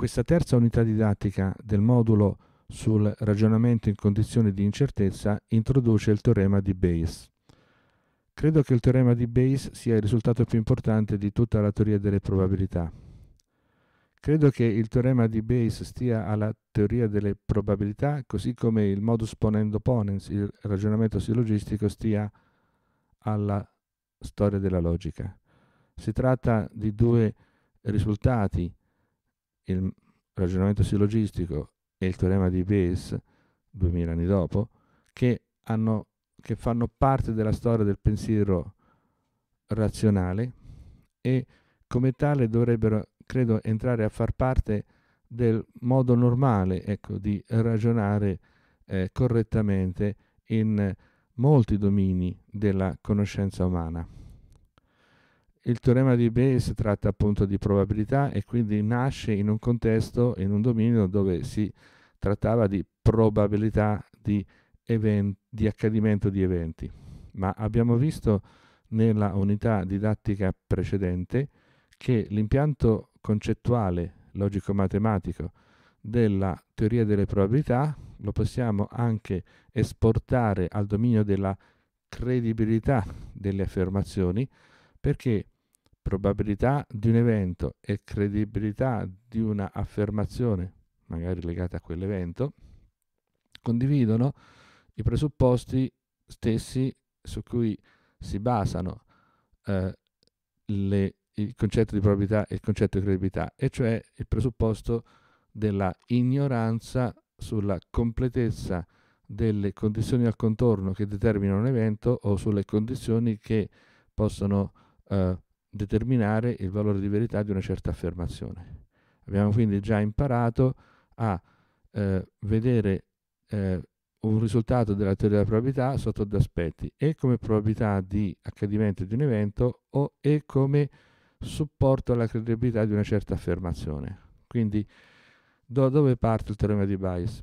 Questa terza unità didattica del modulo sul ragionamento in condizioni di incertezza introduce il teorema di Bayes. Credo che il teorema di Bayes sia il risultato più importante di tutta la teoria delle probabilità. Credo che il teorema di Bayes stia alla teoria delle probabilità, così come il modus ponendo ponens, il ragionamento sillogistico, stia alla storia della logica. Si tratta di due risultati il ragionamento sillogistico e il teorema di Bayes, 2000 anni dopo, che, hanno, che fanno parte della storia del pensiero razionale e come tale dovrebbero, credo, entrare a far parte del modo normale ecco, di ragionare eh, correttamente in molti domini della conoscenza umana. Il teorema di Bayes tratta appunto di probabilità e quindi nasce in un contesto, in un dominio dove si trattava di probabilità di, event- di accadimento di eventi. Ma abbiamo visto nella unità didattica precedente che l'impianto concettuale logico-matematico della teoria delle probabilità lo possiamo anche esportare al dominio della credibilità delle affermazioni perché probabilità di un evento e credibilità di una affermazione, magari legata a quell'evento, condividono i presupposti stessi su cui si basano eh, le, il concetto di probabilità e il concetto di credibilità, e cioè il presupposto della ignoranza sulla completezza delle condizioni al contorno che determinano un evento o sulle condizioni che possono eh, determinare il valore di verità di una certa affermazione. Abbiamo quindi già imparato a eh, vedere eh, un risultato della teoria della probabilità sotto due aspetti, e come probabilità di accadimento di un evento o e come supporto alla credibilità di una certa affermazione. Quindi da dove parte il teorema di Bayes?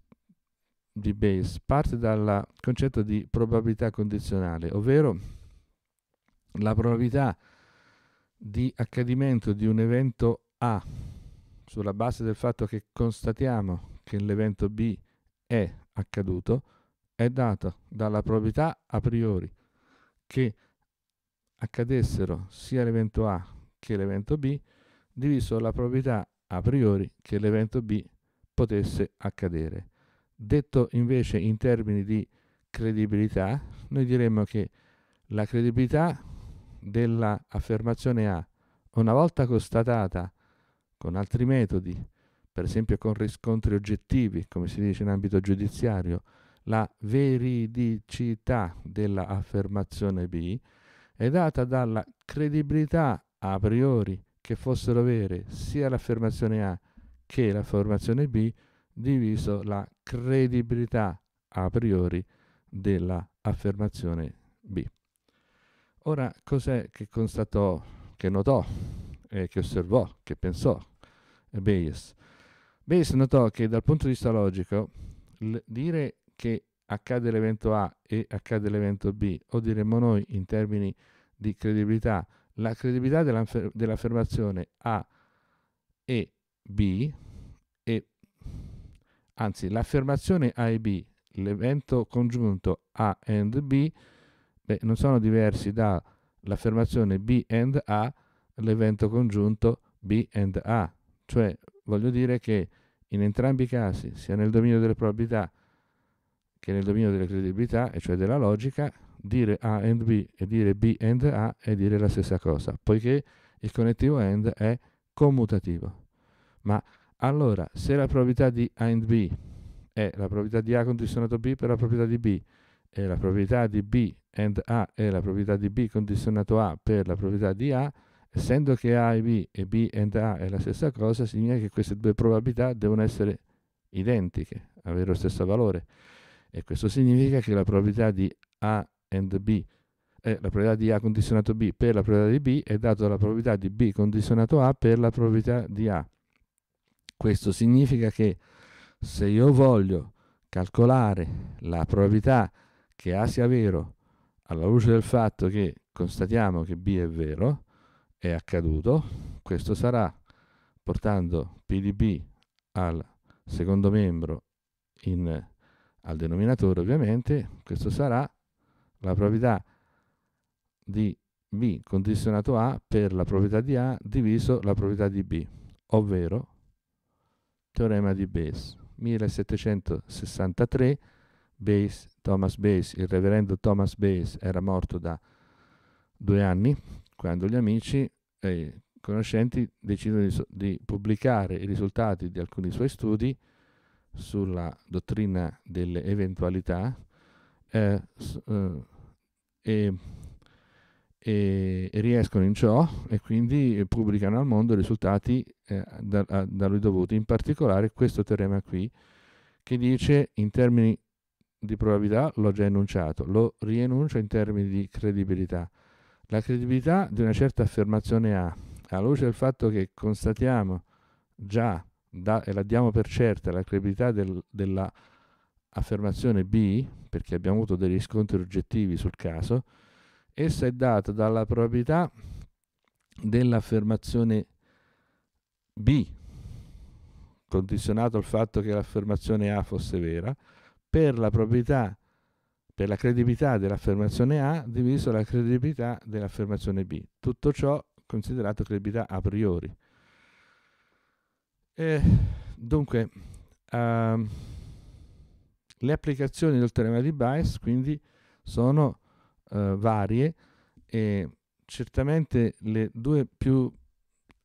Di Bayes? Parte dal concetto di probabilità condizionale, ovvero la probabilità di accadimento di un evento A sulla base del fatto che constatiamo che l'evento B è accaduto è dato dalla probabilità a priori che accadessero sia l'evento A che l'evento B diviso la probabilità a priori che l'evento B potesse accadere. Detto invece in termini di credibilità, noi diremmo che la credibilità della affermazione A, una volta constatata con altri metodi, per esempio con riscontri oggettivi, come si dice in ambito giudiziario, la veridicità dell'affermazione B è data dalla credibilità a priori che fossero vere sia l'affermazione A che l'affermazione B diviso la credibilità a priori dell'affermazione affermazione B. Ora, cos'è che constatò, che notò, eh, che osservò, che pensò Bayes? Bayes notò che dal punto di vista logico, dire che accade l'evento A e accade l'evento B, o diremmo noi in termini di credibilità, la credibilità dell'affermazione A e B, e, anzi l'affermazione A e B, l'evento congiunto A and B, Beh, non sono diversi dall'affermazione B and A, l'evento congiunto B and A. Cioè, voglio dire che in entrambi i casi, sia nel dominio delle probabilità che nel dominio delle credibilità, e cioè della logica, dire A and B e dire B and A è dire la stessa cosa, poiché il connettivo AND è commutativo. Ma allora, se la probabilità di A and B è la probabilità di A condizionato B per la probabilità di B e la probabilità di B and A è la proprietà di B condizionato A per la proprietà di A, essendo che A e B e B and A è la stessa cosa, significa che queste due probabilità devono essere identiche, avere lo stesso valore. E questo significa che la probabilità di A and B eh, la probabilità di A condizionato B per la probabilità di B è data dalla probabilità di B condizionato A per la probabilità di A. Questo significa che se io voglio calcolare la probabilità che A sia vero alla luce del fatto che constatiamo che B è vero, è accaduto, questo sarà portando P di B al secondo membro in, al denominatore ovviamente, questo sarà la proprietà di B condizionato A per la proprietà di A diviso la proprietà di B, ovvero teorema di Bayes 1763 Bass, Thomas Bass, il reverendo Thomas Bass era morto da due anni quando gli amici e i conoscenti decidono di, di, pubblicare i risultati di alcuni suoi studi sulla dottrina delle eventualità eh, eh, e, e, riescono in ciò e quindi pubblicano al mondo i risultati eh, da, a, da lui dovuti, in particolare questo teorema qui che dice in termini di probabilità l'ho già enunciato, lo rienuncio in termini di credibilità. La credibilità di una certa affermazione A, alla luce del fatto che constatiamo già da, e la diamo per certa la credibilità del, della affermazione B, perché abbiamo avuto degli scontri oggettivi sul caso, essa è data dalla probabilità dell'affermazione B, condizionato al fatto che l'affermazione A fosse vera, per la probabilità per la credibilità dell'affermazione A diviso la credibilità dell'affermazione B. Tutto ciò considerato credibilità a priori. E, dunque, uh, le applicazioni del teorema di Bayes quindi sono uh, varie e certamente le due più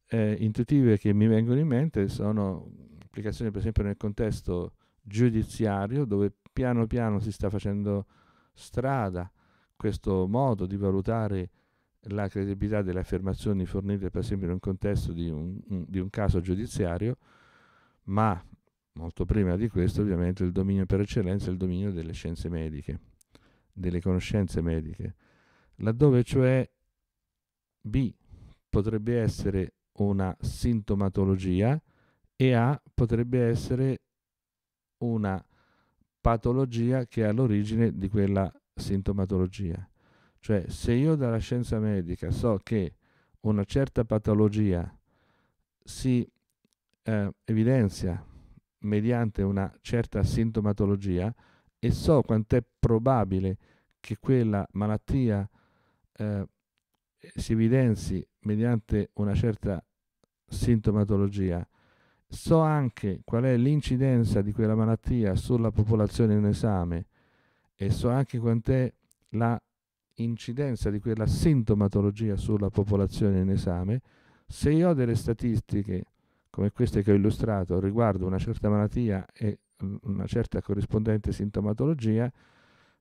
eh, intuitive che mi vengono in mente sono applicazioni per esempio nel contesto giudiziario dove piano piano si sta facendo strada questo modo di valutare la credibilità delle affermazioni fornite per esempio in un contesto di un, di un caso giudiziario, ma molto prima di questo ovviamente il dominio per eccellenza è il dominio delle scienze mediche, delle conoscenze mediche, laddove cioè B potrebbe essere una sintomatologia e A potrebbe essere una patologia che è all'origine di quella sintomatologia. Cioè, se io dalla scienza medica so che una certa patologia si eh, evidenzia mediante una certa sintomatologia e so quant'è probabile che quella malattia eh, si evidenzi mediante una certa sintomatologia, So anche qual è l'incidenza di quella malattia sulla popolazione in esame e so anche quant'è la incidenza di quella sintomatologia sulla popolazione in esame. Se io ho delle statistiche come queste che ho illustrato riguardo una certa malattia e una certa corrispondente sintomatologia,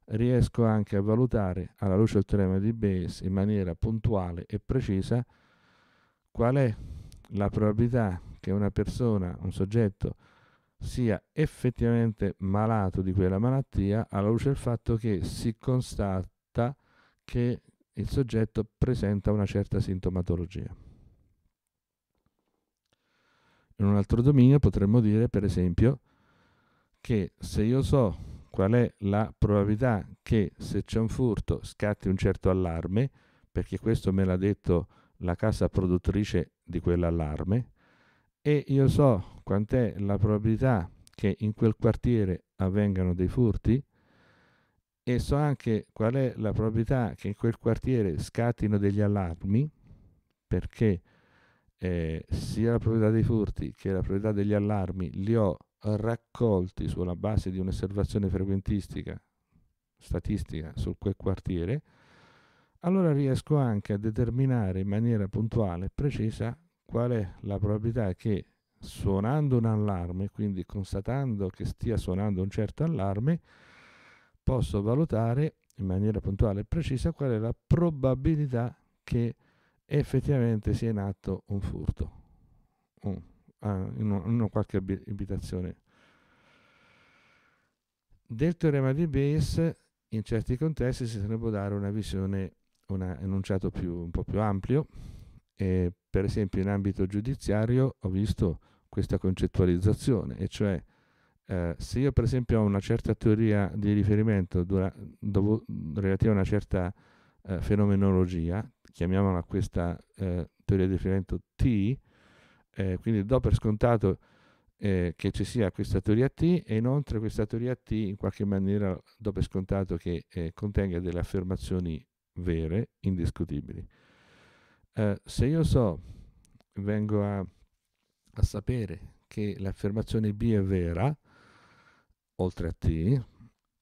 riesco anche a valutare alla luce del teorema di Bayes in maniera puntuale e precisa qual è la probabilità che una persona, un soggetto, sia effettivamente malato di quella malattia alla luce del fatto che si constata che il soggetto presenta una certa sintomatologia. In un altro dominio potremmo dire, per esempio, che se io so qual è la probabilità che se c'è un furto scatti un certo allarme, perché questo me l'ha detto la casa produttrice di quell'allarme, e io so quant'è la probabilità che in quel quartiere avvengano dei furti e so anche qual è la probabilità che in quel quartiere scattino degli allarmi perché eh, sia la probabilità dei furti che la probabilità degli allarmi li ho raccolti sulla base di un'osservazione frequentistica statistica su quel quartiere allora riesco anche a determinare in maniera puntuale e precisa qual è la probabilità che suonando un allarme, quindi constatando che stia suonando un certo allarme, posso valutare in maniera puntuale e precisa qual è la probabilità che effettivamente sia in atto un furto ah, in una qualche abitazione. Del teorema di Bayes in certi contesti si potrebbe dare una visione, un enunciato più, un po' più ampio, e per esempio in ambito giudiziario ho visto questa concettualizzazione, e cioè eh, se io per esempio ho una certa teoria di riferimento dura, dov- relativa a una certa eh, fenomenologia, chiamiamola questa eh, teoria di riferimento T, eh, quindi do per scontato eh, che ci sia questa teoria T e inoltre questa teoria T in qualche maniera do per scontato che eh, contenga delle affermazioni vere, indiscutibili eh, se io so, vengo a, a sapere che l'affermazione B è vera, oltre a T,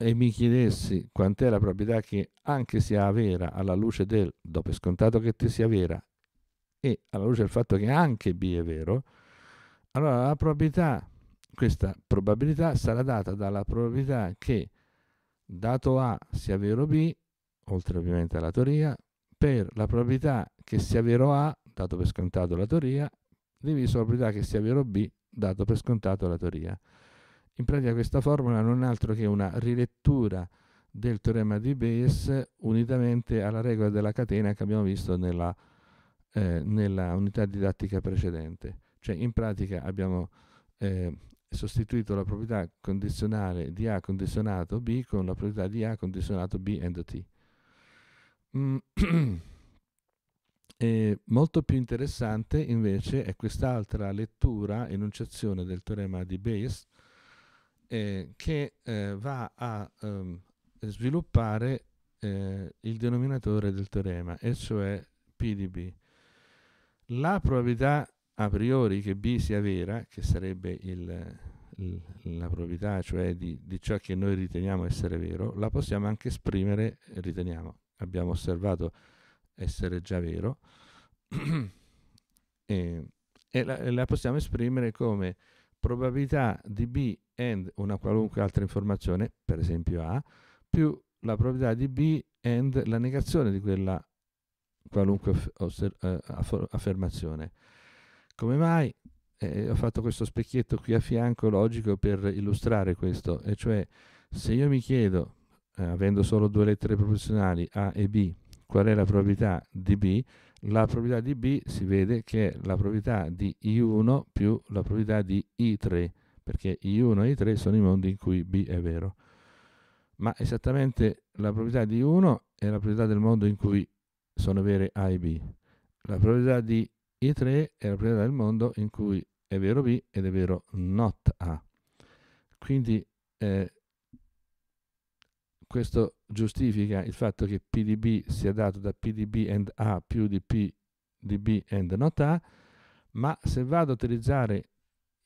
e mi chiedessi quant'è la probabilità che anche sia vera alla luce del, dopo scontato che T sia vera, e alla luce del fatto che anche B è vero, allora la probabilità, questa probabilità sarà data dalla probabilità che dato A sia vero B, oltre ovviamente alla teoria, per la probabilità che sia vero A, dato per scontato la teoria, diviso la probabilità che sia vero B, dato per scontato la teoria. In pratica questa formula non è altro che una rilettura del teorema di Bayes unitamente alla regola della catena che abbiamo visto nella, eh, nella unità didattica precedente. Cioè in pratica abbiamo eh, sostituito la proprietà condizionale di A condizionato B con la proprietà di A condizionato B and T. Mm, e molto più interessante invece è quest'altra lettura, enunciazione del teorema di Bayes, eh, che eh, va a ehm, sviluppare eh, il denominatore del teorema, e cioè P di B. La probabilità a priori che B sia vera, che sarebbe il, il, la probabilità cioè di, di ciò che noi riteniamo essere vero, la possiamo anche esprimere, riteniamo, abbiamo osservato essere già vero, e, e la, la possiamo esprimere come probabilità di B and una qualunque altra informazione, per esempio A, più la probabilità di B and la negazione di quella qualunque eh, affermazione. Come mai? Eh, ho fatto questo specchietto qui a fianco logico per illustrare questo, e cioè se io mi chiedo eh, avendo solo due lettere proporzionali A e B, qual è la probabilità di B? La probabilità di B si vede che è la probabilità di I1 più la probabilità di I3, perché I1 e I3 sono i mondi in cui B è vero. Ma esattamente la probabilità di 1 è la probabilità del mondo in cui sono vere A e B. La probabilità di I3 è la probabilità del mondo in cui è vero B ed è vero not A. Quindi eh, questo giustifica il fatto che PDB sia dato da PDB and A più di PDB and not A, ma se vado a utilizzare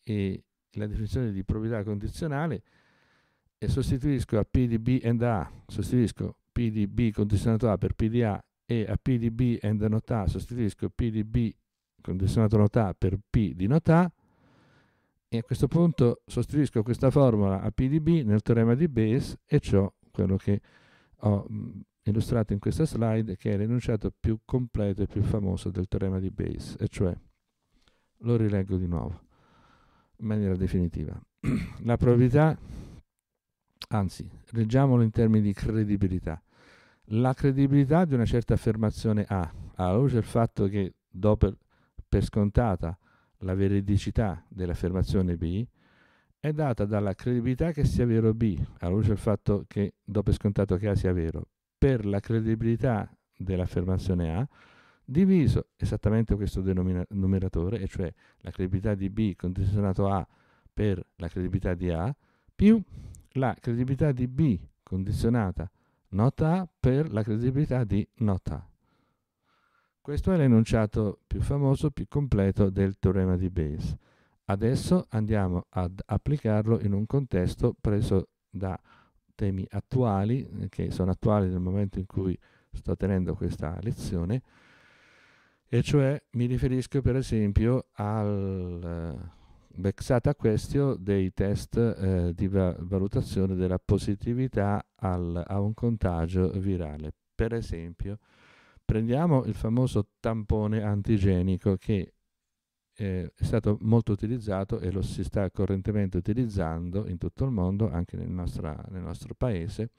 eh, la definizione di proprietà condizionale e sostituisco a PDB and A, sostituisco PDB condizionato A per PDA e a PDB and not A sostituisco PDB condizionato not A per P di not A e a questo punto sostituisco questa formula a PDB nel teorema di Bayes e ciò quello che ho mm, illustrato in questa slide, che è l'enunciato più completo e più famoso del teorema di Bayes, e cioè, lo rileggo di nuovo, in maniera definitiva. La probabilità, anzi, leggiamolo in termini di credibilità, la credibilità di una certa affermazione A, alla luce del fatto che do per, per scontata la veridicità dell'affermazione B, è data dalla credibilità che sia vero B, alla luce del fatto che dopo è scontato che A sia vero, per la credibilità dell'affermazione A, diviso esattamente questo numeratore, e cioè la credibilità di B condizionato A per la credibilità di A, più la credibilità di B condizionata nota A per la credibilità di nota A. Questo è l'enunciato più famoso, più completo del teorema di Bayes. Adesso andiamo ad applicarlo in un contesto preso da temi attuali, eh, che sono attuali nel momento in cui sto tenendo questa lezione, e cioè mi riferisco per esempio al eh, vexata questio dei test eh, di va valutazione della positività al, a un contagio virale. Per esempio, prendiamo il famoso tampone antigenico che eh, è stato molto utilizzato e lo si sta correntemente utilizzando in tutto il mondo, anche nel, nostra, nel nostro paese,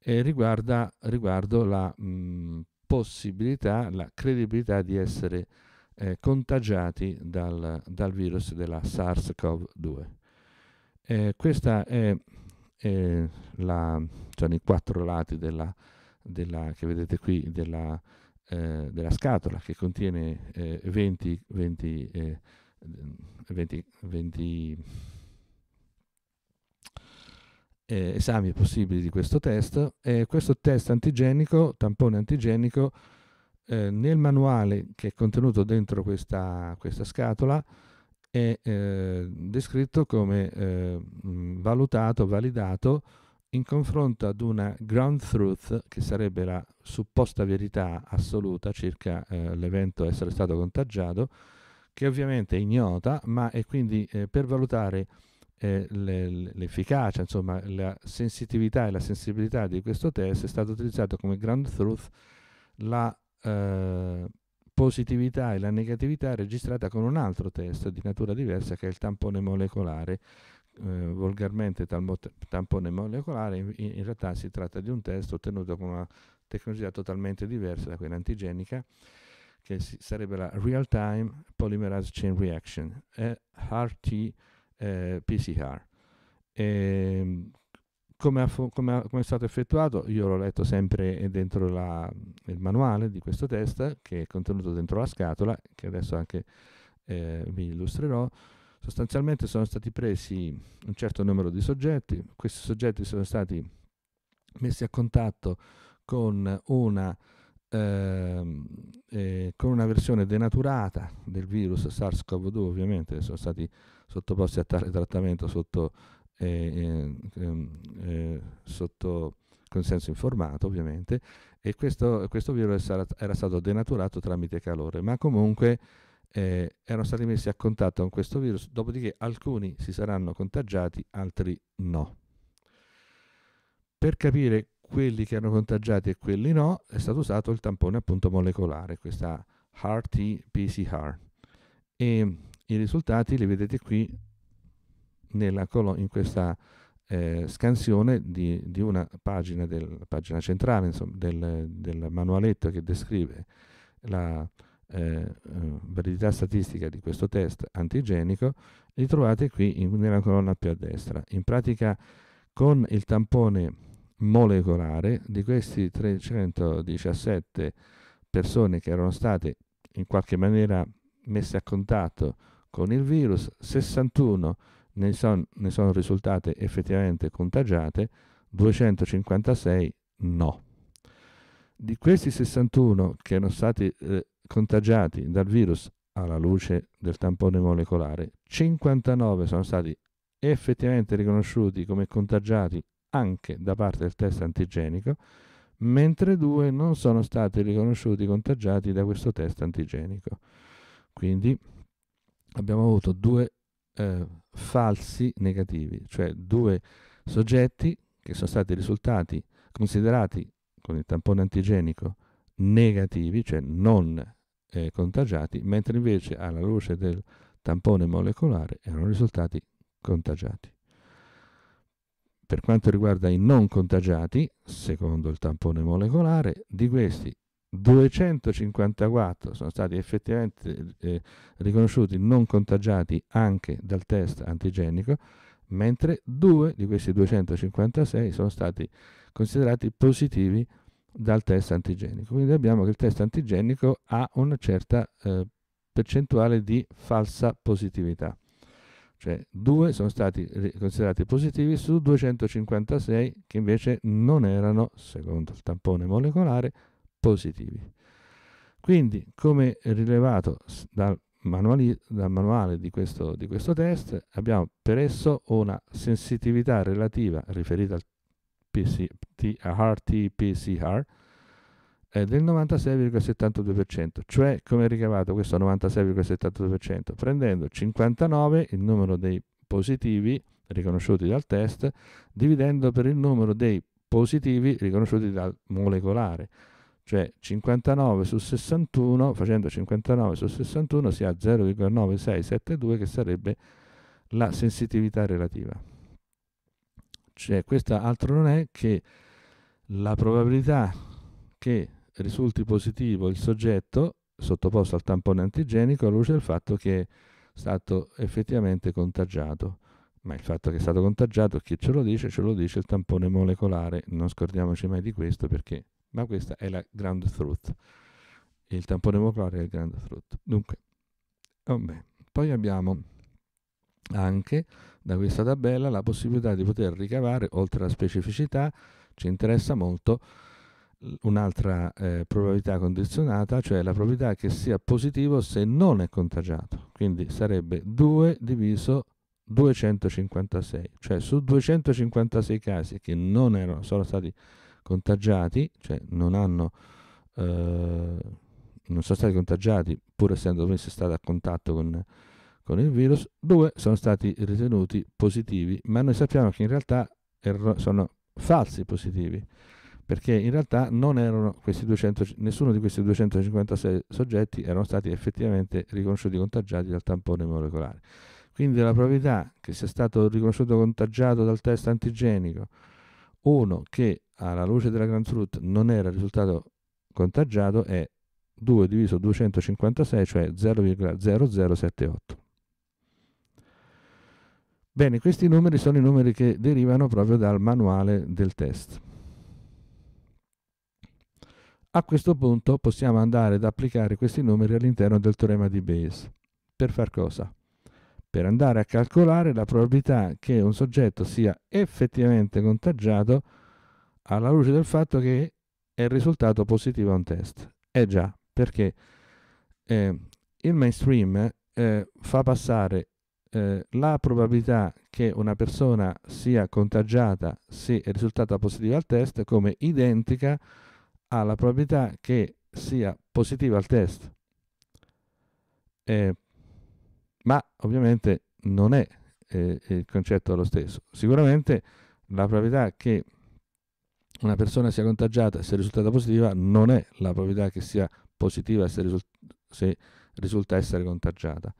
eh, riguarda, riguardo la mh, mm, possibilità, la credibilità di essere eh, contagiati dal, dal, virus della SARS-CoV-2. Eh, questa è, è la, cioè, i quattro lati della, della, che vedete qui della, eh, della scatola che contiene eh, 20, 20, eh, 20, 20 eh, esami possibili di questo test e questo test antigenico, tampone antigenico, eh, nel manuale che è contenuto dentro questa, questa scatola è descritto come valutato, validato in confronto ad una ground truth, che sarebbe la supposta verità assoluta circa eh, l'evento essere stato contagiato, che ovviamente è ignota, ma è quindi eh, per valutare eh, le, l'efficacia, insomma la sensitività e la sensibilità di questo test è stato utilizzato come ground truth la eh, positività e la negatività registrata con un altro test di natura diversa che è il tampone molecolare eh, volgarmente tampone molecolare, in, in, realtà si tratta di un test ottenuto con una tecnologia totalmente diversa da quella antigenica, che si, sarebbe la Real Time Polymerase Chain Reaction, RT-PCR. Eh, ehm, come, come, come, è stato effettuato? Io l'ho letto sempre dentro la, il manuale di questo test, che è contenuto dentro la scatola, che adesso anche eh, vi illustrerò. Sostanzialmente sono stati presi un certo numero di soggetti, questi soggetti sono stati messi a contatto con una, ehm, eh, con una versione denaturata del virus SARS-CoV-2, ovviamente sono stati sottoposti a tale trattamento sotto, eh, eh, ehm, eh, sotto consenso informato ovviamente, e questo, questo virus era, era, stato denaturato tramite calore, ma comunque eh, erano stati messi a contatto con questo virus, dopodiché alcuni si saranno contagiati, altri no. Per capire quelli che erano contagiati e quelli no, è stato usato il tampone appunto molecolare, questa RT-PCR. E i risultati li vedete qui colo- in questa eh, scansione di, di, una pagina, del, pagina centrale insomma, del, del manualetto che descrive la, eh, eh, validità statistica di questo test antigenico li trovate qui in, nella colonna più a destra. In pratica con il tampone molecolare di questi 317 persone che erano state in qualche maniera messe a contatto con il virus, 61 ne, son, ne sono risultate effettivamente contagiate, 256 no. Di questi 61 che erano stati eh, contagiati dal virus alla luce del tampone molecolare, 59 sono stati effettivamente riconosciuti come contagiati anche da parte del test antigenico, mentre due non sono stati riconosciuti contagiati da questo test antigenico. Quindi abbiamo avuto due eh, falsi negativi, cioè due soggetti che sono stati risultati considerati con il tampone antigenico negativi, cioè non eh, contagiati, mentre invece alla luce del tampone molecolare erano risultati contagiati. Per quanto riguarda i non contagiati, secondo il tampone molecolare, di questi 254 sono stati effettivamente eh, riconosciuti non contagiati anche dal test antigenico, mentre due di questi 256 sono stati considerati positivi dal test antigenico. Quindi abbiamo che il test antigenico ha una certa eh, percentuale di falsa positività. Cioè due sono stati considerati positivi su 256 che invece non erano, secondo il tampone molecolare, positivi. Quindi, come rilevato dal, manuali, dal manuale di questo, di questo test, abbiamo per esso una sensitività relativa riferita al RT-PCR è del 96,72%, cioè come è ricavato questo 96,72%? Prendendo 59 il numero dei positivi riconosciuti dal test, dividendo per il numero dei positivi riconosciuti dal molecolare, cioè 59 su 61, facendo 59 su 61 si ha 0,9672 che sarebbe la sensitività relativa. Cioè, questa altro non è che la probabilità che risulti positivo il soggetto sottoposto al tampone antigenico alla luce del fatto che è stato effettivamente contagiato. Ma il fatto che è stato contagiato, chi ce lo dice? Ce lo dice il tampone molecolare, non scordiamoci mai di questo perché, ma questa è la ground truth. Il tampone molecolare è il ground truth. Dunque, vabbè. poi abbiamo anche da questa tabella la possibilità di poter ricavare, oltre alla specificità, ci interessa molto un'altra eh, probabilità condizionata, cioè la probabilità che sia positivo se non è contagiato. Quindi sarebbe 2 diviso 256, cioè su 256 casi che non erano, sono stati contagiati, cioè non hanno... Eh, non sono stati contagiati pur essendo messi stati a contatto con con il virus, due sono stati ritenuti positivi, ma noi sappiamo che in realtà erano, sono falsi positivi, perché in realtà 200, nessuno di questi 256 soggetti erano stati effettivamente riconosciuti contagiati dal tampone molecolare. Quindi la probabilità che sia stato riconosciuto contagiato dal test antigenico uno che alla luce della Grand Truth non era risultato contagiato è 2 diviso 256, cioè 0,0078. Bene, questi numeri sono i numeri che derivano proprio dal manuale del test. A questo punto possiamo andare ad applicare questi numeri all'interno del teorema di Bayes. Per far cosa? Per andare a calcolare la probabilità che un soggetto sia effettivamente contagiato alla luce del fatto che è risultato positivo a un test. Eh già, perché eh, il mainstream eh, fa passare eh, la probabilità che una persona sia contagiata se è risultata positiva al test è come identica alla probabilità che sia positiva al test. Eh, ma ovviamente non è eh, il concetto lo stesso. Sicuramente la probabilità che una persona sia contagiata se è risultata positiva non è la probabilità che sia positiva se, risulta, se risulta essere contagiata.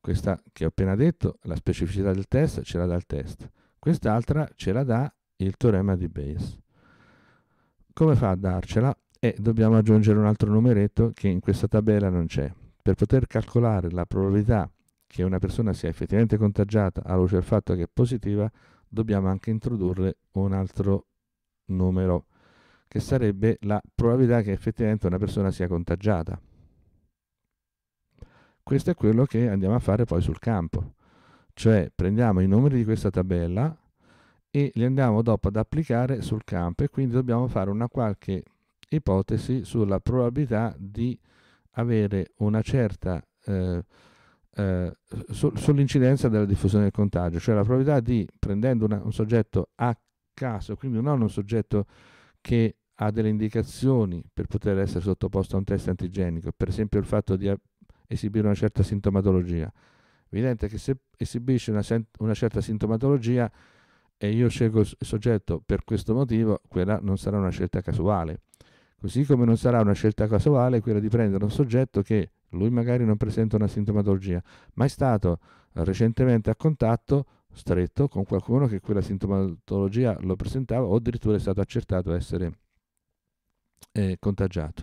Questa che ho appena detto, la specificità del test, ce la dà il test. Quest'altra ce la dà il teorema di Bayes. Come fa a darcela? E dobbiamo aggiungere un altro numeretto che in questa tabella non c'è. Per poter calcolare la probabilità che una persona sia effettivamente contagiata alla luce del fatto che è positiva, dobbiamo anche introdurre un altro numero, che sarebbe la probabilità che effettivamente una persona sia contagiata questo è quello che andiamo a fare poi sul campo. Cioè prendiamo i numeri di questa tabella e li andiamo dopo ad applicare sul campo e quindi dobbiamo fare una qualche ipotesi sulla probabilità di avere una certa eh, eh, su, sull'incidenza della diffusione del contagio, cioè la probabilità di prendendo una, un soggetto a caso, quindi non un soggetto che ha delle indicazioni per poter essere sottoposto a un test antigenico, per esempio il fatto di esibire una certa sintomatologia. Evidente che se esibisce una, una certa sintomatologia e io scelgo il soggetto per questo motivo, quella non sarà una scelta casuale. Così come non sarà una scelta casuale quella di prendere un soggetto che lui magari non presenta una sintomatologia, ma è stato recentemente a contatto stretto con qualcuno che quella sintomatologia lo presentava o addirittura è stato accertato essere eh, contagiato.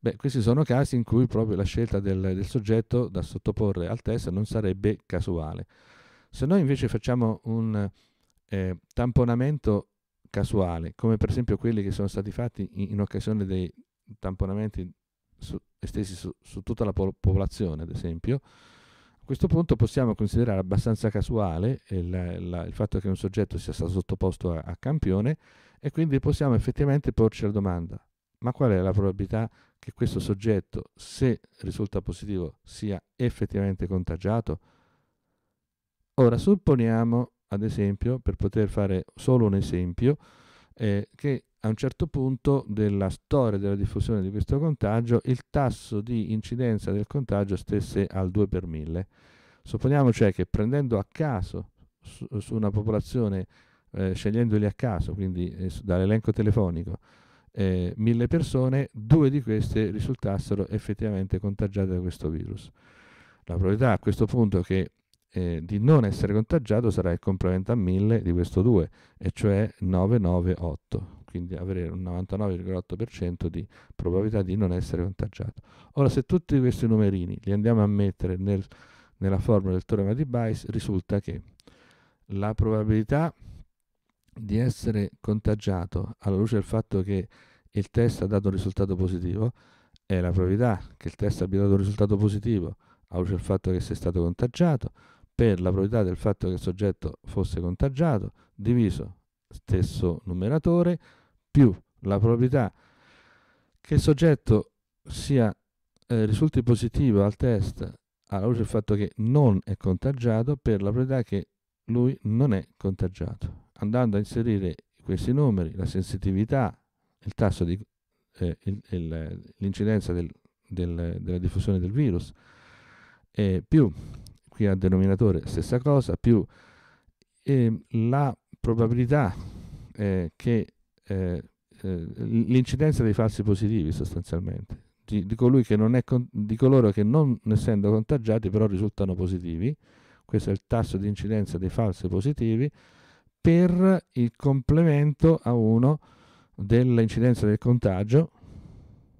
Beh, questi sono casi in cui proprio la scelta del, del soggetto da sottoporre al test non sarebbe casuale. Se noi invece facciamo un eh, tamponamento casuale, come per esempio quelli che sono stati fatti in, in occasione dei tamponamenti su, estesi su, su, tutta la popolazione, ad esempio, a questo punto possiamo considerare abbastanza casuale il, la, il fatto che un soggetto sia stato sottoposto a, a campione e quindi possiamo effettivamente porci la domanda ma qual è la probabilità che questo soggetto, se risulta positivo, sia effettivamente contagiato? Ora, supponiamo, ad esempio, per poter fare solo un esempio, eh, che a un certo punto della storia della diffusione di questo contagio il tasso di incidenza del contagio stesse al 2 per 1000. Supponiamo cioè che prendendo a caso su, su una popolazione, eh, scegliendoli a caso, quindi eh, dall'elenco telefonico, eh, mille persone, due di queste risultassero effettivamente contagiate da questo virus. La probabilità a questo punto che, eh, di non essere contagiato sarà il complemento a 1000 di questo 2, e cioè 998 quindi avere un 99,8% di probabilità di non essere contagiato. Ora, se tutti questi numerini li andiamo a mettere nel, nella formula del teorema di Bayes, risulta che la probabilità di essere contagiato alla luce del fatto che il test ha dato un risultato positivo è la probabilità che il test abbia dato un risultato positivo alla luce del fatto che sei stato contagiato per la probabilità del fatto che il soggetto fosse contagiato diviso stesso numeratore più la probabilità che il soggetto sia, eh, risulti positivo al test alla luce del fatto che non è contagiato per la probabilità che lui non è contagiato andando a inserire questi numeri, la sensitività, il tasso di eh, il, il, l'incidenza del, del, della diffusione del virus, eh, più qui al denominatore stessa cosa, più eh, la probabilità eh, che eh, eh, l'incidenza dei falsi positivi sostanzialmente, di, di, colui che non è con, di coloro che non essendo contagiati però risultano positivi, questo è il tasso di incidenza dei falsi positivi, per il complemento a 1 dell'incidenza del contagio,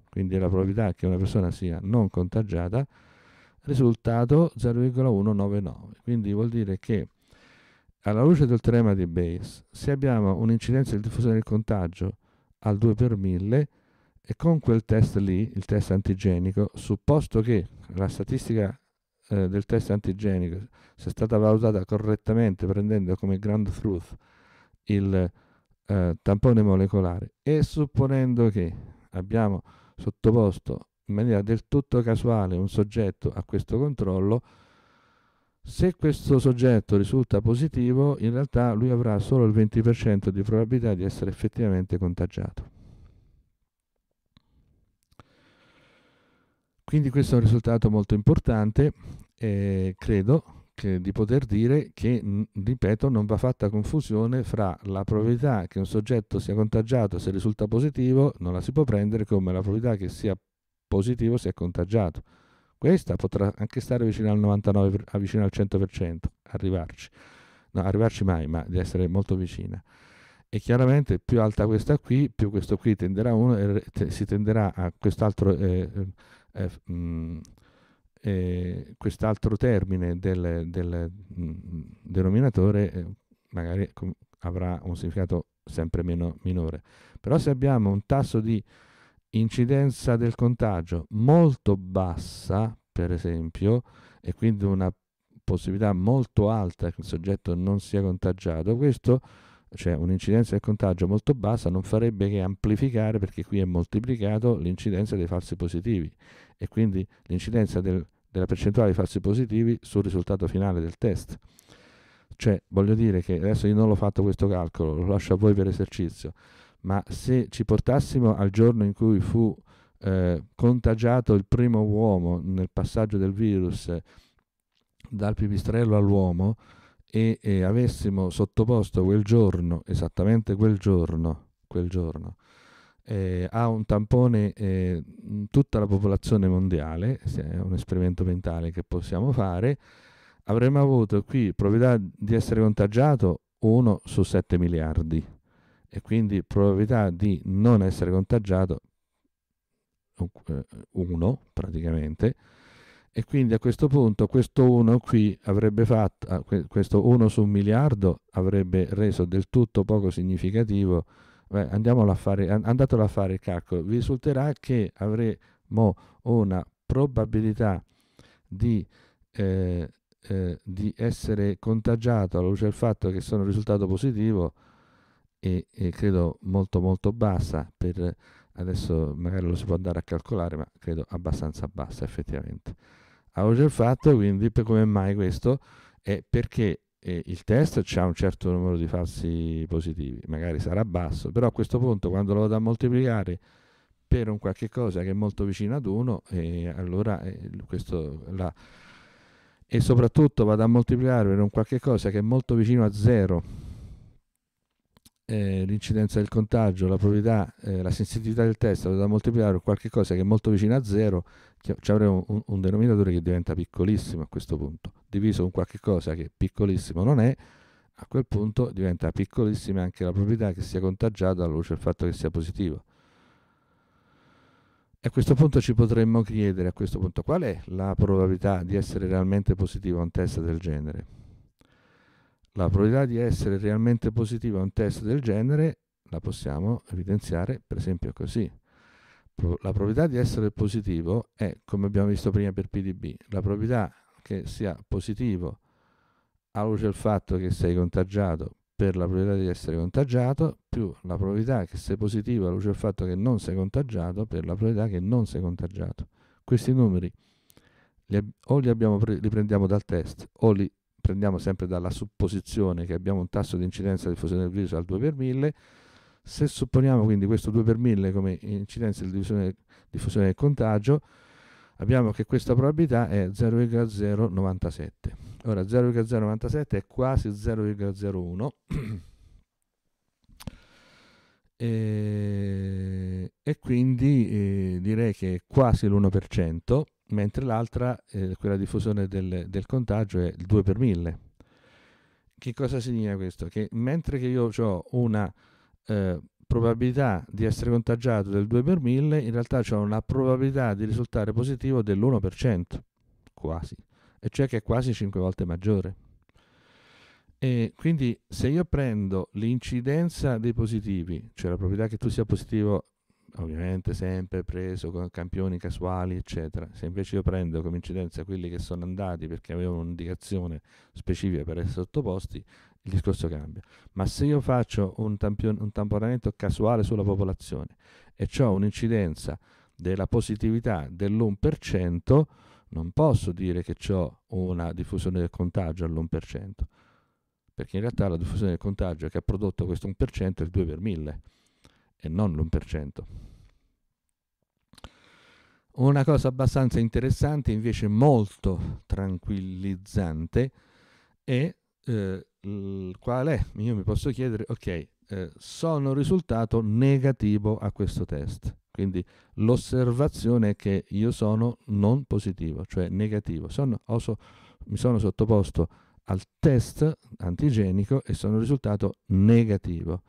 quindi la probabilità che una persona sia non contagiata, risultato 0,199. Quindi vuol dire che alla luce del teorema di Bayes, se abbiamo un'incidenza di diffusione del contagio al 2 per 1000 e con quel test lì, il test antigenico, supposto che la statistica eh, del test antigenico sia stata valutata correttamente prendendo come ground truth il eh, tampone molecolare e supponendo che abbiamo sottoposto in maniera del tutto casuale un soggetto a questo controllo, se questo soggetto risulta positivo, in realtà lui avrà solo il 20% di probabilità di essere effettivamente contagiato. Quindi questo è un risultato molto importante e credo che, di poter dire che, ripeto, non va fatta confusione fra la probabilità che un soggetto sia contagiato se risulta positivo, non la si può prendere come la probabilità che sia positivo se è contagiato. Questa potrà anche stare vicino al 99%, vicino al 100%, arrivarci. No, arrivarci mai, ma di essere molto vicina e chiaramente più alta questa qui, più questo qui tenderà a 1 e si tenderà a quest'altro eh, eh, mh, mm, eh, quest'altro termine del, del mh, mm, denominatore eh, magari com- avrà un significato sempre meno minore. Però se abbiamo un tasso di incidenza del contagio molto bassa, per esempio, e quindi una possibilità molto alta che il soggetto non sia contagiato, questo cioè un'incidenza del contagio molto bassa non farebbe che amplificare, perché qui è moltiplicato, l'incidenza dei falsi positivi e quindi l'incidenza del, della percentuale dei falsi positivi sul risultato finale del test. Cioè, voglio dire che adesso io non l'ho fatto questo calcolo, lo lascio a voi per esercizio, ma se ci portassimo al giorno in cui fu eh, contagiato il primo uomo nel passaggio del virus eh, dal pipistrello all'uomo, e, e avessimo sottoposto quel giorno, esattamente quel giorno, quel giorno eh, a un tampone eh, tutta la popolazione mondiale, se è un esperimento mentale che possiamo fare, avremmo avuto qui probabilità di essere contagiato 1 su 7 miliardi e quindi probabilità di non essere contagiato 1 eh, praticamente e quindi a questo punto questo 1 qui avrebbe fatto, ah, questo 1 su un miliardo avrebbe reso del tutto poco significativo, Beh, a fare, andatelo a fare il calcolo, vi risulterà che avremo una probabilità di, eh, eh, di essere contagiato alla luce del fatto che sono risultato positivo e, e credo molto molto bassa per adesso magari lo si può andare a calcolare, ma credo abbastanza bassa effettivamente. Auge il fatto quindi per come mai questo è perché eh, il test ha un certo numero di falsi positivi, magari sarà basso, però a questo punto quando lo vado a moltiplicare per un qualche cosa che è molto vicino ad 1, eh, allora eh, questo la, e soprattutto vado a moltiplicare per un qualche cosa che è molto vicino a 0 eh, l'incidenza del contagio, la probabilità, eh, la sensitività del test da moltiplicare per qualche cosa che è molto vicino a zero, ci avremo un, un, denominatore che diventa piccolissimo a questo punto, diviso con qualche cosa che piccolissimo non è, a quel punto diventa piccolissima anche la probabilità che sia contagiato alla luce del fatto che sia positivo. E a questo punto ci potremmo chiedere, a questo punto, qual è la probabilità di essere realmente positivo a un test del genere? La probabilità di essere realmente positiva a un test del genere la possiamo evidenziare per esempio così. La probabilità di essere positivo è, come abbiamo visto prima per PDB, la probabilità che sia positivo alla luce del fatto che sei contagiato per la probabilità di essere contagiato, più la probabilità che sei positivo alla luce del fatto che non sei contagiato per la probabilità che non sei contagiato. Questi numeri li, o li, abbiamo, li prendiamo dal test o li prendiamo sempre dalla supposizione che abbiamo un tasso di incidenza di diffusione del virus al 2 per 1000, se supponiamo quindi questo 2 per 1000 come incidenza di diffusione, diffusione del contagio, abbiamo che questa probabilità è 0,097. Ora 0,097 è quasi 0,01 e, e, quindi eh, direi che è quasi l'1% mentre l'altra, eh, quella di fusione del, del, contagio, è il 2 per 1000. Che cosa significa questo? Che mentre che io ho una eh, probabilità di essere contagiato del 2 per 1000, in realtà ho una probabilità di risultare positivo dell'1%, quasi, e cioè che è quasi 5 volte maggiore. E quindi se io prendo l'incidenza dei positivi, cioè la probabilità che tu sia positivo ovviamente sempre preso con campioni casuali, eccetera. Se invece io prendo come incidenza quelli che sono andati perché avevano un'indicazione specifica per essere sottoposti, il discorso cambia. Ma se io faccio un, tampion- un tamponamento casuale sulla popolazione e ho un'incidenza della positività dell'1%, non posso dire che ho una diffusione del contagio all'1%, perché in realtà la diffusione del contagio che ha prodotto questo 1% è il 2 per 1000 e non l'1%. Una cosa abbastanza interessante, invece molto tranquillizzante, è eh, qual è? Io mi posso chiedere, ok, eh, sono risultato negativo a questo test. Quindi l'osservazione è che io sono non positivo, cioè negativo. Sono, so, mi sono sottoposto al test antigenico e sono risultato negativo.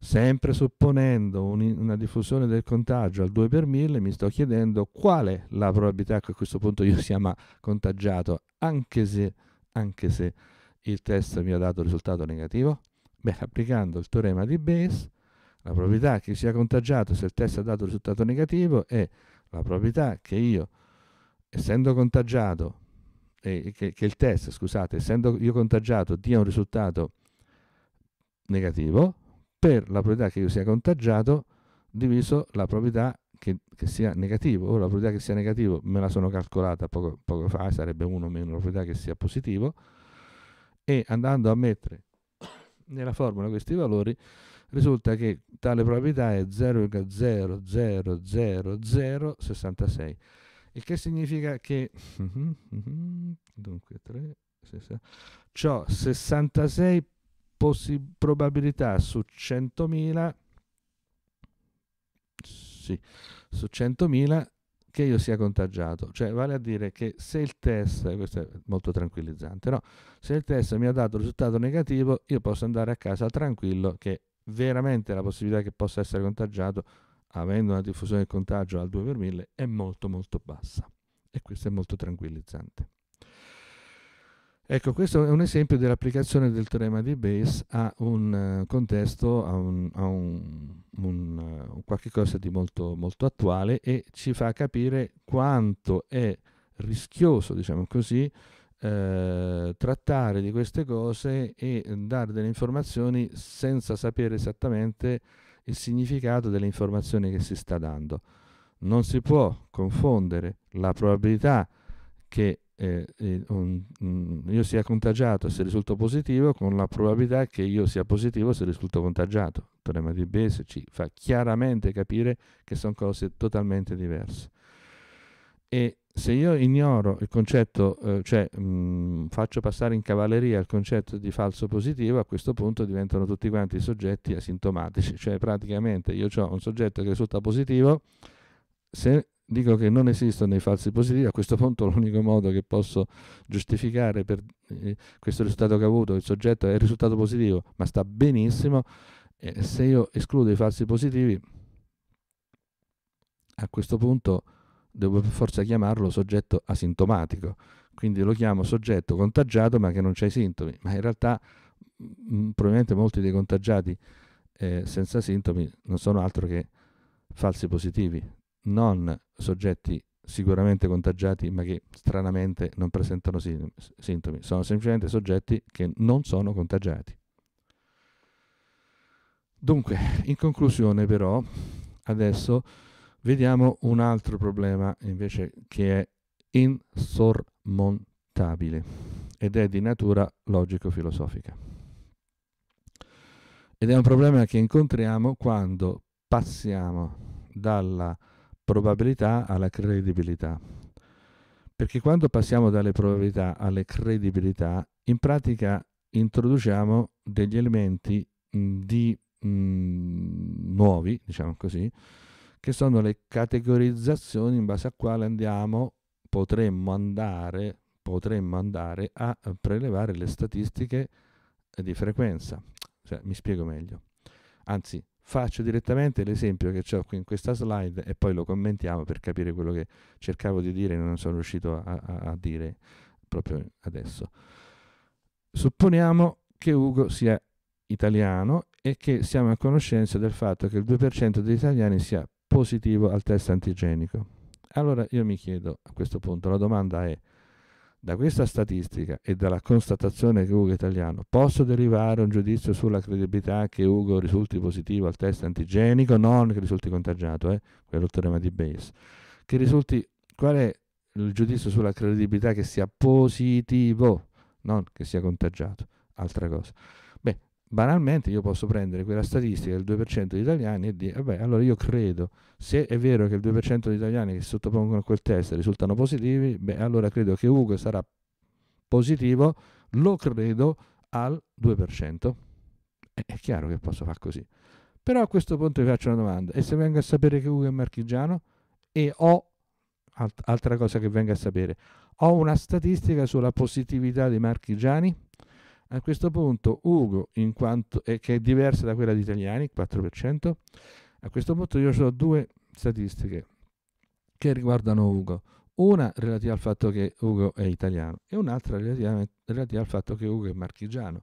Sempre supponendo un, una diffusione del contagio al 2 per 1000, mi sto chiedendo qual è la probabilità che a questo punto io sia contagiato, anche se, anche se il test mi ha dato risultato negativo? Beh, applicando il teorema di Bayes, la probabilità che sia contagiato se il test ha dato risultato negativo è la probabilità che io, essendo contagiato, eh, che, che, il test, scusate, essendo io contagiato, dia un risultato negativo per la probabilità che io sia contagiato diviso la probabilità che, che, sia negativo. Ora la probabilità che sia negativo me la sono calcolata poco, poco fa, sarebbe 1 meno la probabilità che sia positivo e andando a mettere nella formula questi valori risulta che tale probabilità è 0,000066. il che significa che dunque 3 6, 6, ciò 66 possi- probabilità su 100.000 sì, su 100.000 che io sia contagiato. Cioè, vale a dire che se il test, questo è molto tranquillizzante, no? se il test mi ha dato un risultato negativo, io posso andare a casa tranquillo che veramente la possibilità che possa essere contagiato, avendo una diffusione del contagio al 2 per 1000, è molto molto bassa. E questo è molto tranquillizzante. Ecco, questo è un esempio dell'applicazione del teorema di Bayes a un eh, contesto, a, un, a un, eh, un, qualche cosa di molto, molto attuale e ci fa capire quanto è rischioso, diciamo così, eh, trattare di queste cose e dare delle informazioni senza sapere esattamente il significato delle informazioni che si sta dando. Non si può confondere la probabilità che eh, eh, un, un, mm, io sia contagiato se risulto positivo con la probabilità che io sia positivo se risulto contagiato. Il teorema di Bayes ci fa chiaramente capire che sono cose totalmente diverse. E se io ignoro il concetto, eh, cioè mh, mm, faccio passare in cavalleria il concetto di falso positivo, a questo punto diventano tutti quanti soggetti asintomatici, cioè praticamente io ho un soggetto che risulta positivo, se dico che non esistono i falsi positivi, a questo punto l'unico modo che posso giustificare per eh, questo risultato che ho avuto, il soggetto è il risultato positivo, ma sta benissimo, eh, se io escludo i falsi positivi, a questo punto devo per forza chiamarlo soggetto asintomatico, quindi lo chiamo soggetto contagiato ma che non ha i sintomi, ma in realtà mh, mm, probabilmente molti dei contagiati eh, senza sintomi non sono altro che falsi positivi, non soggetti sicuramente contagiati ma che stranamente non presentano sintomi, sono semplicemente soggetti che non sono contagiati. Dunque, in conclusione però, adesso vediamo un altro problema invece che è insormontabile ed è di natura logico-filosofica. Ed è un problema che incontriamo quando passiamo dalla probabilità alla credibilità. Perché quando passiamo dalle probabilità alle credibilità, in pratica introduciamo degli elementi mh, di, mh, nuovi, diciamo così, che sono le categorizzazioni in base a quale andiamo, potremmo andare, potremmo andare a prelevare le statistiche di frequenza. Cioè, mi spiego meglio. Anzi, faccio direttamente l'esempio che ho qui in questa slide e poi lo commentiamo per capire quello che cercavo di dire e non sono riuscito a, a, a dire proprio adesso. Supponiamo che Ugo sia italiano e che siamo a conoscenza del fatto che il 2% degli italiani sia positivo al test antigenico. Allora io mi chiedo a questo punto, la domanda è da questa statistica e dalla constatazione che Ugo è italiano, posso derivare un giudizio sulla credibilità che Ugo risulti positivo al test antigenico, non che risulti contagiato, eh? quello è il teorema di Bayes. Che risulti, qual è il giudizio sulla credibilità che sia positivo, non che sia contagiato, altra cosa banalmente io posso prendere quella statistica del 2% degli italiani e dire, vabbè, allora io credo, se è vero che il 2% degli italiani che si sottopongono a quel test risultano positivi, beh, allora credo che Ugo sarà positivo, lo credo al 2%. Eh, è chiaro che posso fare così. Però a questo punto vi faccio una domanda, e se vengo a sapere che Ugo è marchigiano e ho, alt- altra cosa che vengo a sapere, ho una statistica sulla positività dei marchigiani? A questo punto Ugo, quanto, eh, che è diversa da quella di Italiani, 4%, a questo punto io ho due statistiche che riguardano Ugo. Una relativa al fatto che Ugo è italiano e un'altra relativa, relativa al fatto che Ugo è marchigiano.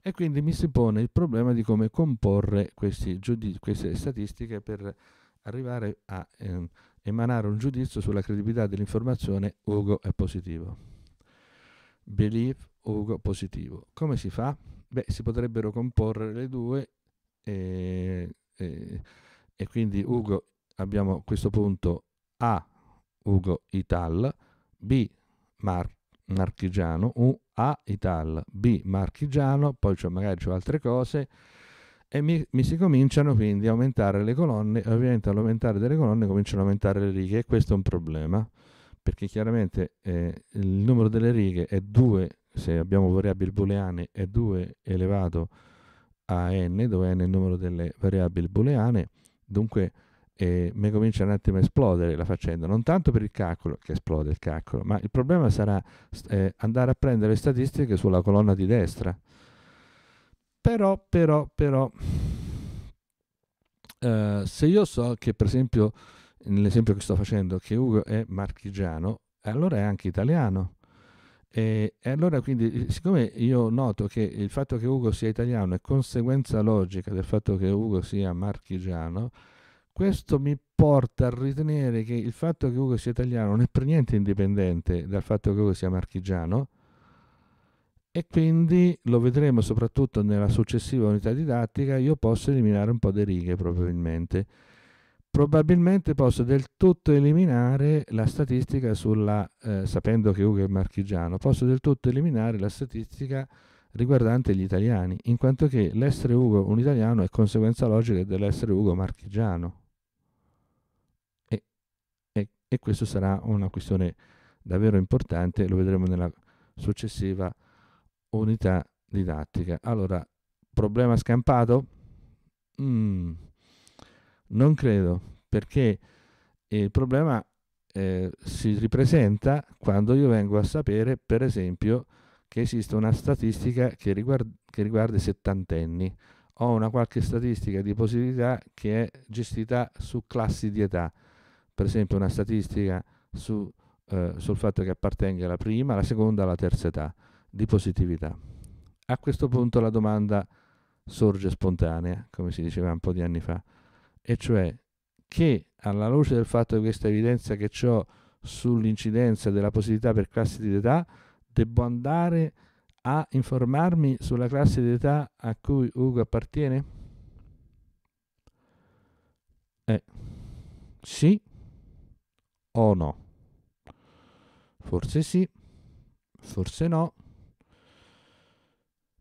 E quindi mi si pone il problema di come comporre giudiz- queste statistiche per arrivare a ehm, emanare un giudizio sulla credibilità dell'informazione Ugo è positivo. Believe Ugo positivo. Come si fa? Beh, si potrebbero comporre le due e, e, e quindi Ugo abbiamo a questo punto A Ugo Ital, B Mar- Marchigiano, U A Ital, B Marchigiano, poi c'ho, magari c'ho altre cose e mi, mi, si cominciano quindi a aumentare le colonne ovviamente all'aumentare delle colonne cominciano ad aumentare le righe e questo è un problema perché chiaramente eh, il numero delle righe è 2 se abbiamo variabili booleane è 2 elevato a n, dove n è il numero delle variabili booleane, dunque eh, mi comincia un attimo a esplodere la faccenda, non tanto per il calcolo, che esplode il calcolo, ma il problema sarà eh, andare a prendere le statistiche sulla colonna di destra. Però, però, però, eh, se io so che per esempio, nell'esempio che sto facendo, che Ugo è marchigiano, allora è anche italiano e, e, allora quindi, eh, siccome io noto che il fatto che Ugo sia italiano è conseguenza logica del fatto che Ugo sia marchigiano, questo mi porta a ritenere che il fatto che Ugo sia italiano non è per niente indipendente dal fatto che Ugo sia marchigiano, e quindi lo vedremo soprattutto nella successiva unità didattica, io posso eliminare un po' di righe probabilmente probabilmente posso del tutto eliminare la statistica sulla, eh, sapendo che Ugo è marchigiano, posso del tutto eliminare la statistica riguardante gli italiani, in quanto che l'essere Ugo un italiano è conseguenza logica dell'essere Ugo marchigiano. E, e, e questa sarà una questione davvero importante, lo vedremo nella successiva unità didattica. Allora, problema scampato? Mm. Non credo, perché il problema eh, si ripresenta quando io vengo a sapere, per esempio, che esiste una statistica che, riguard che riguarda i settantenni o una qualche statistica di positività che è gestita su classi di età, per esempio una statistica su, eh, sul fatto che appartenga alla prima, alla seconda, alla terza età di positività. A questo punto la domanda sorge spontanea, come si diceva un po' di anni fa e cioè che alla luce del fatto di questa evidenza che ho sull'incidenza della positività per classi di età, devo andare a informarmi sulla classe di età a cui Ugo appartiene? Eh, sì o no? Forse sì, forse no.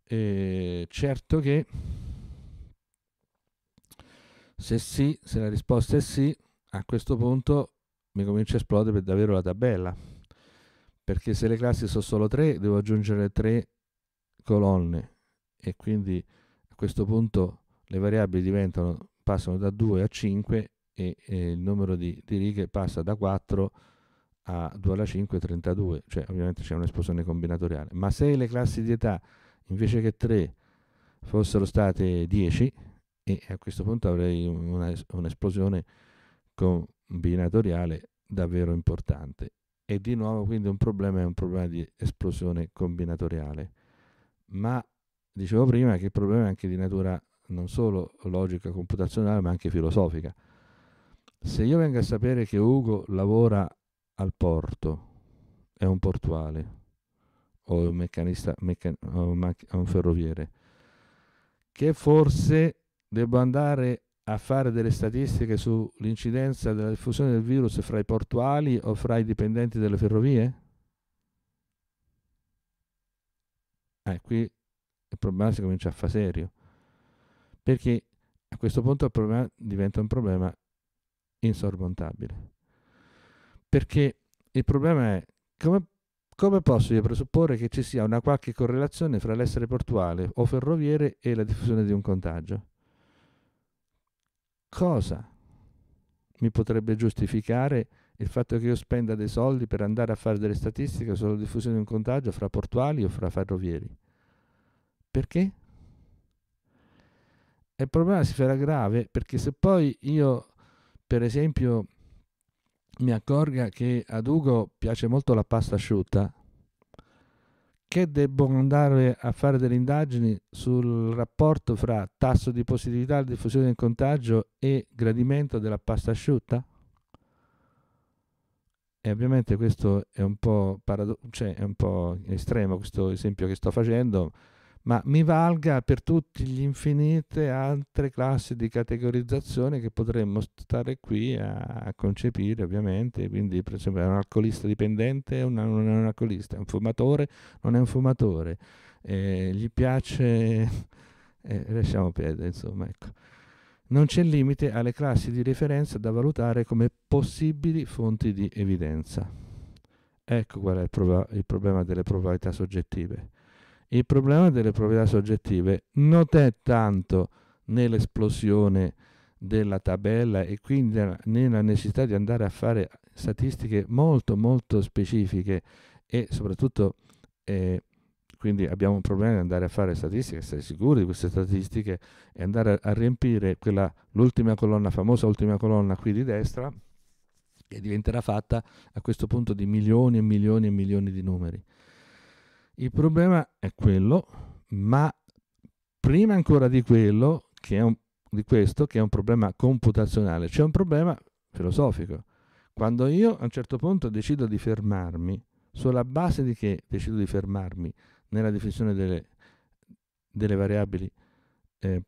E certo che se sì, se la risposta è sì, a questo punto mi comincia a esplodere davvero la tabella. Perché se le classi sono solo tre, devo aggiungere tre colonne e quindi a questo punto le variabili diventano, passano da 2 a 5 e, e il numero di, di, righe passa da 4 a 2 alla 5 32, cioè ovviamente c'è un'esplosione combinatoriale. Ma se le classi di età invece che 3 fossero state 10, e a questo punto avrei una, un'esplosione combinatoriale davvero importante. E di nuovo quindi un problema è un problema di esplosione combinatoriale, ma dicevo prima che il problema è anche di natura non solo logica computazionale ma anche filosofica. Se io vengo a sapere che Ugo lavora al porto, è un portuale o un meccanista meccan- o un ferroviere, che forse Devo andare a fare delle statistiche sull'incidenza della diffusione del virus fra i portuali o fra i dipendenti delle ferrovie? Eh, qui il problema si comincia a fare serio, perché a questo punto il problema diventa un problema insormontabile. Perché il problema è come, come posso io presupporre che ci sia una qualche correlazione fra l'essere portuale o ferroviere e la diffusione di un contagio? cosa mi potrebbe giustificare il fatto che io spenda dei soldi per andare a fare delle statistiche sulla diffusione di un contagio fra portuali o fra ferrovieri? Perché? E il problema si farà grave perché se poi io, per esempio, mi accorga che ad Ugo piace molto la pasta asciutta, perché debbono andare a fare delle indagini sul rapporto fra tasso di positività di diffusione del contagio e gradimento della pasta asciutta? E ovviamente questo è un po', parado- cioè è un po estremo questo esempio che sto facendo, ma mi valga per tutte le infinite altre classi di categorizzazione che potremmo stare qui a concepire ovviamente, quindi per esempio è un alcolista dipendente o non è un alcolista, è un fumatore non è un fumatore, eh, gli piace, eh, lasciamo perdere insomma ecco. Non c'è limite alle classi di referenza da valutare come possibili fonti di evidenza. Ecco qual è il, proba- il problema delle probabilità soggettive il problema delle proprietà soggettive non è tanto nell'esplosione della tabella e quindi nella necessità di andare a fare statistiche molto molto specifiche e soprattutto eh, quindi abbiamo un problema di andare a fare statistiche, essere sicuri di queste statistiche e andare a riempire quella, l'ultima colonna, famosa ultima colonna qui di destra che diventerà fatta a questo punto di milioni e milioni e milioni di numeri. Il problema è quello, ma prima ancora di quello, che è un, di questo, che è un problema computazionale, c'è un problema filosofico. Quando io a un certo punto decido di fermarmi, sulla base di che decido di fermarmi nella definizione delle, delle variabili eh,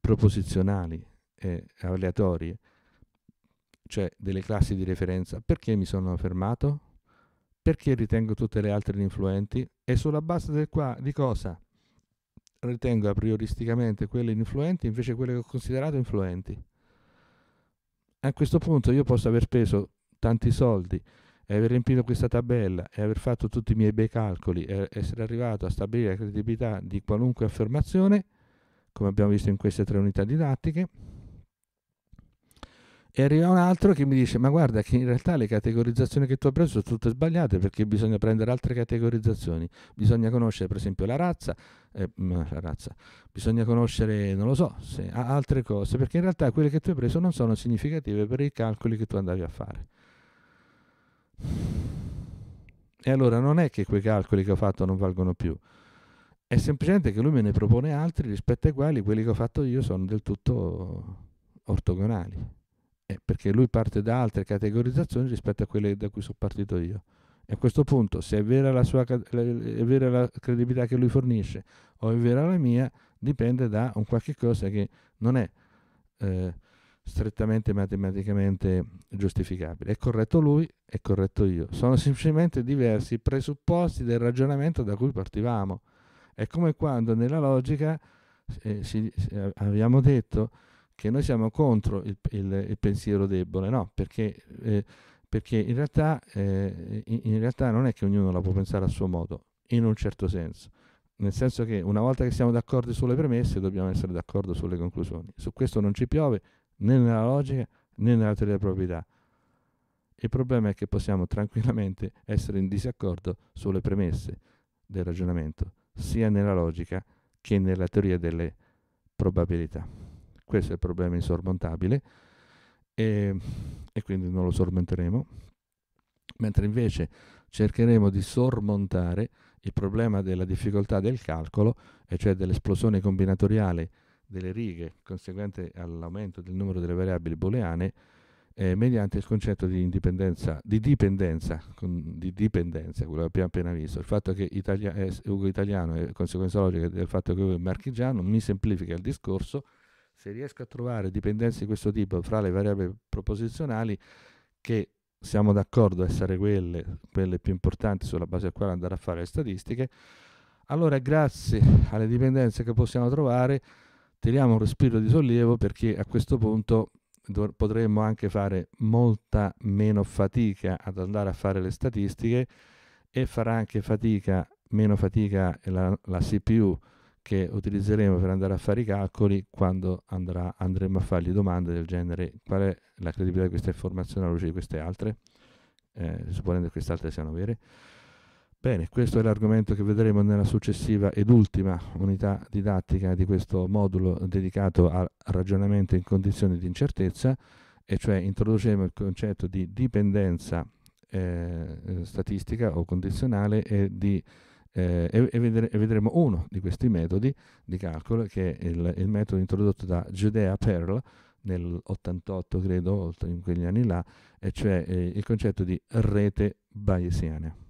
proposizionali e eh, aleatorie, cioè delle classi di referenza, perché mi sono fermato? Perché ritengo tutte le altre influenti? E sulla base del qua, di cosa? Ritengo a prioristicamente quelle influenti invece quelle che ho considerato influenti. A questo punto io posso aver speso tanti soldi e aver riempito questa tabella e aver fatto tutti i miei bei calcoli e essere arrivato a stabilire la credibilità di qualunque affermazione, come abbiamo visto in queste tre unità didattiche, e arriva un altro che mi dice, ma guarda che in realtà le categorizzazioni che tu hai preso sono tutte sbagliate perché bisogna prendere altre categorizzazioni, bisogna conoscere per esempio la razza, eh, la razza. bisogna conoscere, non lo so, se, altre cose, perché in realtà quelle che tu hai preso non sono significative per i calcoli che tu andavi a fare. E allora non è che quei calcoli che ho fatto non valgono più, è semplicemente che lui me ne propone altri rispetto ai quali quelli che ho fatto io sono del tutto ortogonali. Eh, perché lui parte da altre categorizzazioni rispetto a quelle da cui sono partito io. E a questo punto, se è vera la, sua, è vera la credibilità che lui fornisce o è vera la mia, dipende da un qualche cosa che non è eh, strettamente matematicamente giustificabile. È corretto lui, è corretto io. Sono semplicemente diversi i presupposti del ragionamento da cui partivamo. È come quando nella logica eh, si, eh, abbiamo detto che noi siamo contro il, il, il pensiero debole, no, perché, eh, perché in, realtà, eh, in, in realtà non è che ognuno la può pensare a suo modo, in un certo senso nel senso che una volta che siamo d'accordo sulle premesse dobbiamo essere d'accordo sulle conclusioni. Su questo non ci piove né nella logica né nella teoria della proprietà. Il problema è che possiamo tranquillamente essere in disaccordo sulle premesse del ragionamento, sia nella logica che nella teoria delle probabilità. Questo è il problema insormontabile e, e quindi non lo sormonteremo. Mentre invece cercheremo di sormontare il problema della difficoltà del calcolo, e cioè dell'esplosione combinatoriale delle righe conseguente all'aumento del numero delle variabili booleane, eh, mediante il concetto di indipendenza, di dipendenza, con, di dipendenza, quello che abbiamo appena visto. Il fatto che Italia, eh, Ugo italiano è conseguenza logica del fatto che Ugo è marchigiano mi semplifica il discorso se riesco a trovare dipendenze di questo tipo fra le variabili proposizionali che siamo d'accordo essere quelle, quelle più importanti sulla base della quale andare a fare le statistiche, allora grazie alle dipendenze che possiamo trovare tiriamo un respiro di sollievo perché a questo punto potremmo anche fare molta meno fatica ad andare a fare le statistiche e farà anche fatica, meno fatica la, la CPU che utilizzeremo per andare a fare i calcoli quando andrà, andremo a fargli domande del genere qual è la credibilità di questa informazione alla luce di queste altre, eh, supponendo che queste altre siano vere. Bene, questo è l'argomento che vedremo nella successiva ed ultima unità didattica di questo modulo dedicato al ragionamento in condizioni di incertezza, e cioè introduciamo il concetto di dipendenza eh, statistica o condizionale e di eh, e, e, vedere, e, vedremo uno di questi metodi di calcolo che è il, il metodo introdotto da Judea Pearl nel 88 credo, in quegli anni là, e cioè eh, il concetto di rete bayesiana.